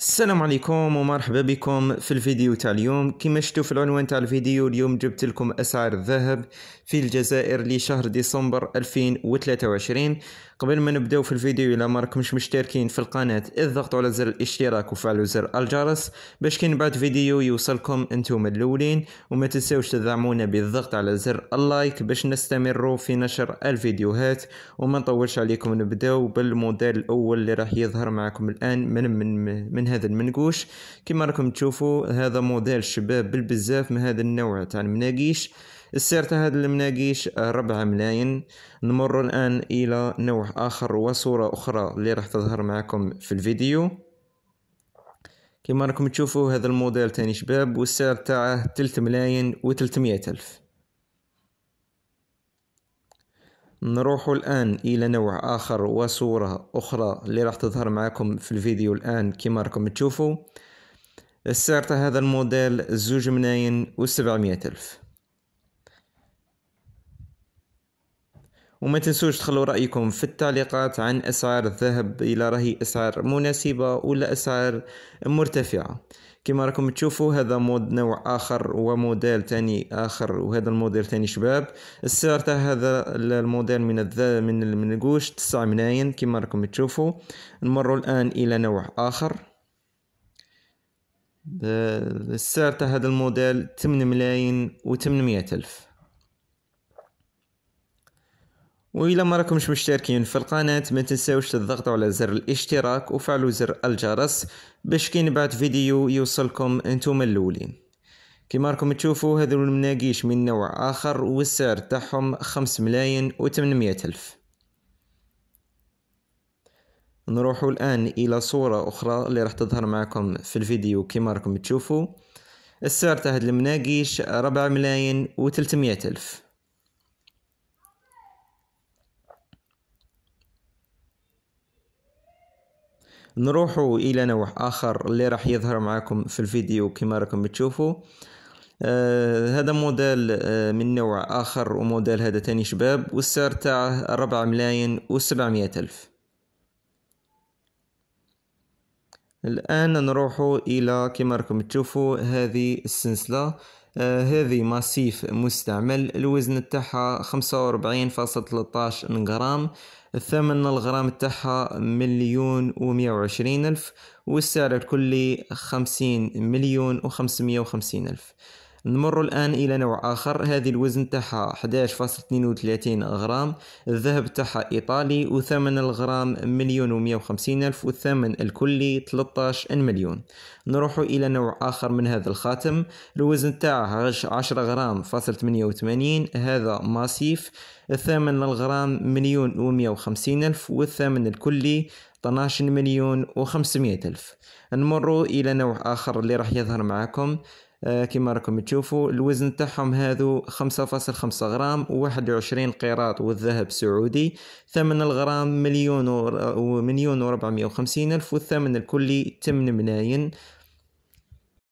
السلام عليكم ومرحبا بكم في الفيديو تاع اليوم كما شفتوا في العنوان تاع الفيديو اليوم جبت لكم اسعار الذهب في الجزائر لشهر ديسمبر 2023 قبل ما نبداو في الفيديو الى ماركمش مشتركين في القناه اضغطوا على زر الاشتراك وفعلوا زر الجرس باش كي نبعث فيديو يوصلكم انتم الاولين وما تنساوش تدعمونا بالضغط على زر اللايك باش نستمروا في نشر الفيديوهات وما نطولش عليكم نبداو بالموديل الاول اللي راح يظهر معكم الان من من من هذا المنقوش كما راكم تشوفوا هذا موديل شباب بالبزاف من هذا النوع تاع المناقيش السعر تاع هذا المناقيش آه، ربعة ملاين نمر الآن إلى نوع آخر وصورة أخرى اللي راح تظهر معكم في الفيديو كما راكم تشوفوا هذا الموديل تاني شباب والسعر تاعه تلت ملاين وتلتمية ألف نروح الآن إلى نوع آخر وصورة أخرى اللي راح تظهر معكم في الفيديو الآن كما راكم تشوفوا السعر تاع هذا الموديل زوج ملاين وسبعمية ألف وما تنسوش تخلوا رأيكم في التعليقات عن أسعار الذهب إلى راهي أسعار مناسبة ولا أسعار مرتفعة كما راكم تشوفوا هذا مود نوع آخر وموديل تاني آخر وهذا الموديل تاني شباب السعر تاع هذا الموديل من الذا من من القوش 9 مناين كما راكم تشوفوا نمروا الآن إلى نوع آخر السعر تاع هذا الموديل 8 ملايين و 800 ألف وإلى ما راكمش مشتركين في القناة ما تنساوش تضغطوا على زر الاشتراك وفعلوا زر الجرس باش كي نبعث فيديو يوصلكم انتم الاولين كما راكم تشوفوا هذو المناقيش من نوع اخر والسعر تاعهم 5 ملايين و800 الف نروح الان الى صورة اخرى اللي راح تظهر معكم في الفيديو كما راكم تشوفوا السعر تاع هاد المناقيش 4 ملايين و300 الف نروح الى نوع اخر اللي راح يظهر معاكم في الفيديو كما راكم تشوفوا آه هذا موديل آه من نوع اخر وموديل هذا تاني شباب والسعر تاعه 4 ملايين و700 الف الآن نروح إلى كما راكم تشوفوا هذه السلسلة آه، هذه ماسيف مستعمل الوزن تاعها 45.13 غرام الثمن الغرام تاعها مليون و وعشرين ألف والسعر الكلي خمسين مليون و وخمسين ألف نمر الآن إلى نوع آخر هذه الوزن تاعها 11.32 غرام الذهب تاعها إيطالي وثمن الغرام مليون و150 ألف والثمن الكلي 13 مليون نروح إلى نوع آخر من هذا الخاتم الوزن تاعها 10 غرام فاصل 88 هذا ماسيف الثمن الغرام مليون و150 ألف والثمن الكلي 12 مليون و500 ألف نمر إلى نوع آخر اللي راح يظهر معكم آه، كما راكم تشوفوا الوزن تاعهم هذو 5.5 غرام و21 قيراط والذهب سعودي ثمن الغرام مليون و آه، مليون و 450 الف والثمن الكلي 8 ملايين